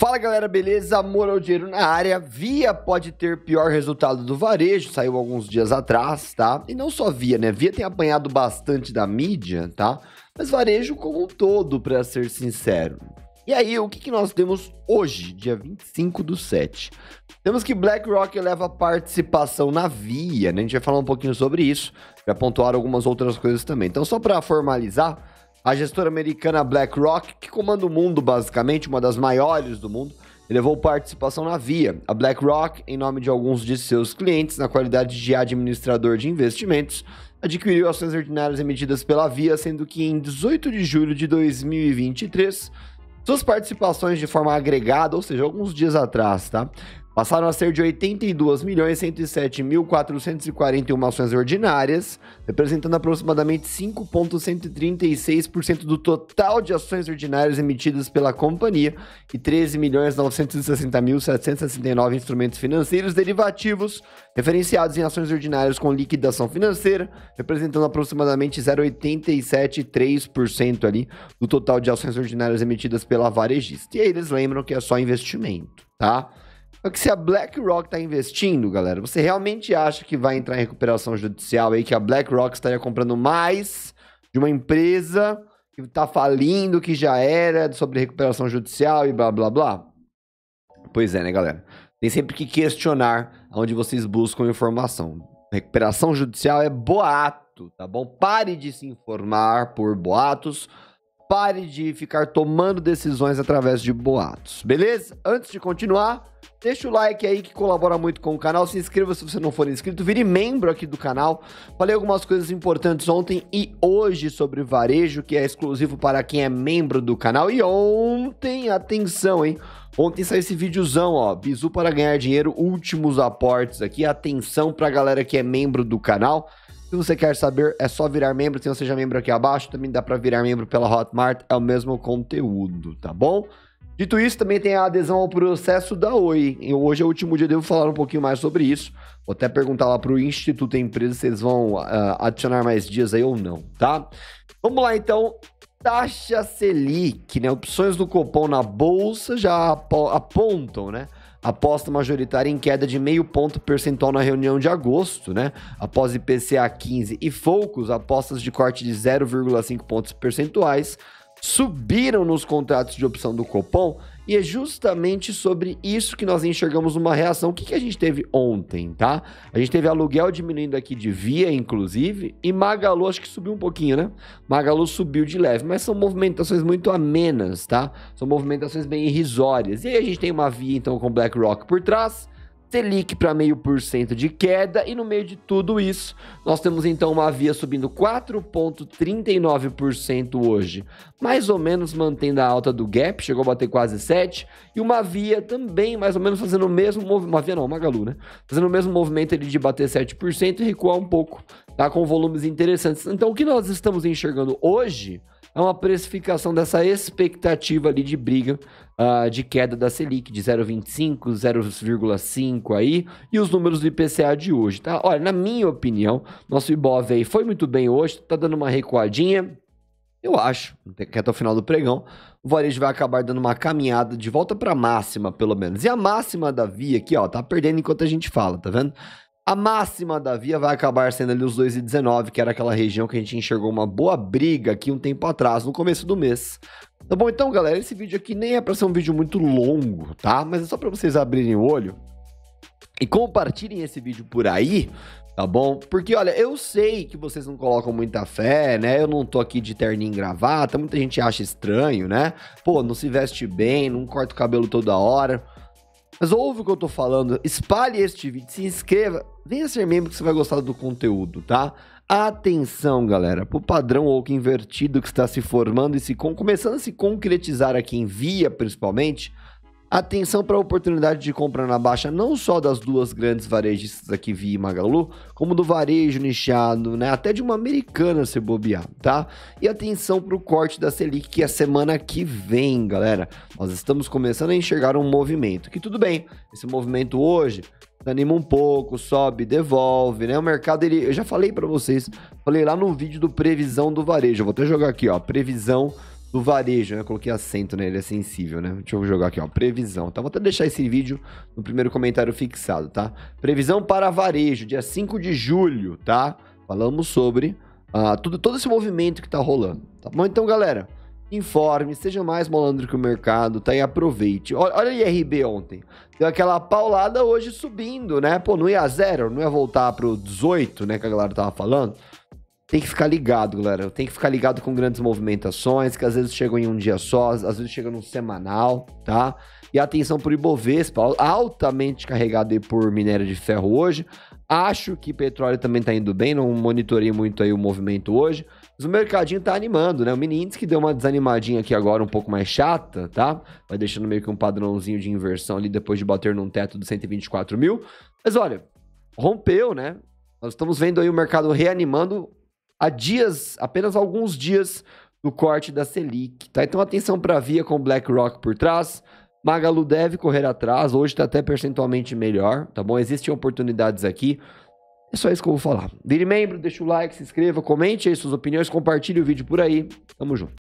Fala galera, beleza? Moral Dinheiro na área. Via pode ter pior resultado do varejo, saiu alguns dias atrás, tá? E não só Via, né? Via tem apanhado bastante da mídia, tá? Mas varejo como um todo, para ser sincero. E aí, o que, que nós temos hoje, dia 25 do 7? Temos que BlackRock leva participação na Via, né? A gente vai falar um pouquinho sobre isso, vai pontuar algumas outras coisas também. Então, só para formalizar, a gestora americana BlackRock, que comanda o mundo basicamente, uma das maiores do mundo, elevou participação na Via. A BlackRock, em nome de alguns de seus clientes, na qualidade de administrador de investimentos, adquiriu ações ordinárias emitidas pela Via, sendo que em 18 de julho de 2023, suas participações de forma agregada, ou seja, alguns dias atrás, tá? passaram a ser de 82.107.441 ações ordinárias, representando aproximadamente 5,136% do total de ações ordinárias emitidas pela companhia e 13.960.769 instrumentos financeiros derivativos referenciados em ações ordinárias com liquidação financeira, representando aproximadamente 0,873% ali do total de ações ordinárias emitidas pela varejista. E aí eles lembram que é só investimento, tá? Só que se a BlackRock está investindo, galera, você realmente acha que vai entrar em recuperação judicial aí, que a BlackRock estaria comprando mais de uma empresa que está falindo, que já era, sobre recuperação judicial e blá blá blá? Pois é, né, galera? Tem sempre que questionar onde vocês buscam informação. Recuperação judicial é boato, tá bom? Pare de se informar por boatos Pare de ficar tomando decisões através de boatos, beleza? Antes de continuar, deixa o like aí que colabora muito com o canal. Se inscreva se você não for inscrito, vire membro aqui do canal. Falei algumas coisas importantes ontem e hoje sobre varejo, que é exclusivo para quem é membro do canal. E ontem, atenção, hein? Ontem saiu esse videozão, ó, Bizu para ganhar dinheiro, últimos aportes aqui. Atenção a galera que é membro do canal. Se você quer saber, é só virar membro. Tem o Seja Membro aqui abaixo. Também dá para virar membro pela Hotmart. É o mesmo conteúdo, tá bom? Dito isso, também tem a adesão ao processo da Oi. E hoje é o último dia, devo falar um pouquinho mais sobre isso. Vou até perguntar lá para o Instituto Empresa se eles vão uh, adicionar mais dias aí ou não, tá? Vamos lá, então. Taxa Selic, né? Opções do Copom na bolsa já apontam, né? Aposta majoritária em queda de meio ponto percentual na reunião de agosto, né? Após IPCA 15 e Focus, apostas de corte de 0,5 pontos percentuais subiram nos contratos de opção do Copom e é justamente sobre isso que nós enxergamos uma reação. O que, que a gente teve ontem, tá? A gente teve aluguel diminuindo aqui de via, inclusive, e Magalu, acho que subiu um pouquinho, né? Magalu subiu de leve, mas são movimentações muito amenas, tá? São movimentações bem irrisórias. E aí a gente tem uma via, então, com BlackRock por trás, Selic para meio por cento de queda e no meio de tudo isso, nós temos então uma via subindo 4.39% hoje, mais ou menos mantendo a alta do gap, chegou a bater quase 7, e uma via também mais ou menos fazendo o mesmo movimento, uma via não, uma galu, né? Fazendo o mesmo movimento ali de bater 7% e recuar um pouco, tá com volumes interessantes. Então o que nós estamos enxergando hoje, é uma precificação dessa expectativa ali de briga uh, de queda da Selic de 0,25, 0,5 aí, e os números do IPCA de hoje, tá? Olha, na minha opinião, nosso Ibov aí foi muito bem hoje, tá dando uma recuadinha, eu acho, que é até o final do pregão, o varejo vai acabar dando uma caminhada de volta para máxima, pelo menos. E a máxima da via aqui, ó, tá perdendo enquanto a gente fala, tá vendo? A máxima da via vai acabar sendo ali os 2,19, que era aquela região que a gente enxergou uma boa briga aqui um tempo atrás, no começo do mês. Tá bom, então, galera, esse vídeo aqui nem é para ser um vídeo muito longo, tá? Mas é só para vocês abrirem o olho e compartilhem esse vídeo por aí, tá bom? Porque, olha, eu sei que vocês não colocam muita fé, né? Eu não tô aqui de terninho gravata, muita gente acha estranho, né? Pô, não se veste bem, não corta o cabelo toda hora. Mas ouve o que eu tô falando, espalhe este vídeo, se inscreva, venha ser membro que você vai gostar do conteúdo, tá? Atenção, galera, pro padrão oco invertido que está se formando e se com, começando a se concretizar aqui em Via, principalmente, Atenção para a oportunidade de compra na baixa, não só das duas grandes varejistas aqui, Vi e Magalu, como do varejo nichado, né? Até de uma americana se bobear, tá? E atenção para o corte da Selic, que é semana que vem, galera. Nós estamos começando a enxergar um movimento, que tudo bem, esse movimento hoje anima um pouco, sobe, devolve, né? O mercado, ele, eu já falei para vocês, falei lá no vídeo do previsão do varejo, eu vou até jogar aqui, ó, previsão do varejo, né? coloquei acento Ele é sensível, né? Deixa eu jogar aqui, ó. Previsão, tá? Vou até deixar esse vídeo no primeiro comentário fixado, tá? Previsão para varejo, dia 5 de julho, tá? Falamos sobre uh, tudo, todo esse movimento que tá rolando, tá bom? Então, galera, informe, seja mais malandro que o mercado, tá? E aproveite. Olha, olha a IRB ontem. Deu aquela paulada hoje subindo, né? Pô, não ia a zero, não ia voltar pro 18, né? Que a galera tava falando tem que ficar ligado, galera. Tem que ficar ligado com grandes movimentações, que às vezes chegam em um dia só, às vezes chegam num semanal, tá? E atenção para o Ibovespa, altamente carregado por minério de ferro hoje. Acho que petróleo também está indo bem, não monitorei muito aí o movimento hoje. Mas o mercadinho está animando, né? O mini índice que deu uma desanimadinha aqui agora, um pouco mais chata, tá? Vai deixando meio que um padrãozinho de inversão ali depois de bater num teto dos 124 mil. Mas olha, rompeu, né? Nós estamos vendo aí o mercado reanimando há dias, apenas alguns dias do corte da Selic. Tá? Então atenção para a via com BlackRock por trás. Magalu deve correr atrás, hoje está até percentualmente melhor, tá bom? Existem oportunidades aqui. É só isso que eu vou falar. Vire membro, deixa o like, se inscreva, comente aí suas opiniões, compartilhe o vídeo por aí. Tamo junto.